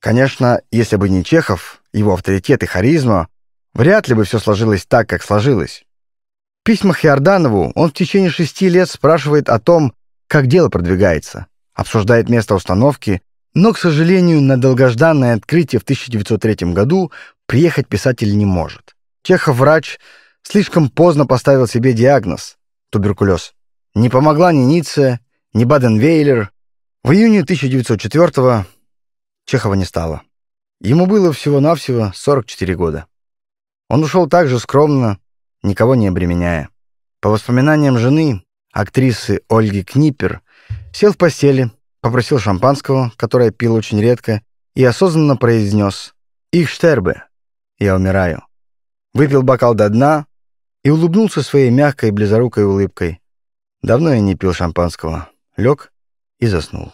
Конечно, если бы не Чехов, его авторитет и харизма, вряд ли бы все сложилось так, как сложилось. В письмах Иорданову он в течение шести лет спрашивает о том, как дело продвигается, обсуждает место установки, но, к сожалению, на долгожданное открытие в 1903 году приехать писатель не может. Чехов-врач слишком поздно поставил себе диагноз – туберкулез. Не помогла ни Ницце, ни Баден-Вейлер. В июне 1904 года Чехова не стало. Ему было всего-навсего 44 года. Он ушел так же скромно, никого не обременяя. По воспоминаниям жены, актрисы Ольги Книпер, сел в постели, попросил шампанского, которое пил очень редко, и осознанно произнес «Их штербе! Я умираю!» Выпил бокал до дна и улыбнулся своей мягкой близорукой улыбкой. Давно я не пил шампанского. Лег и заснул.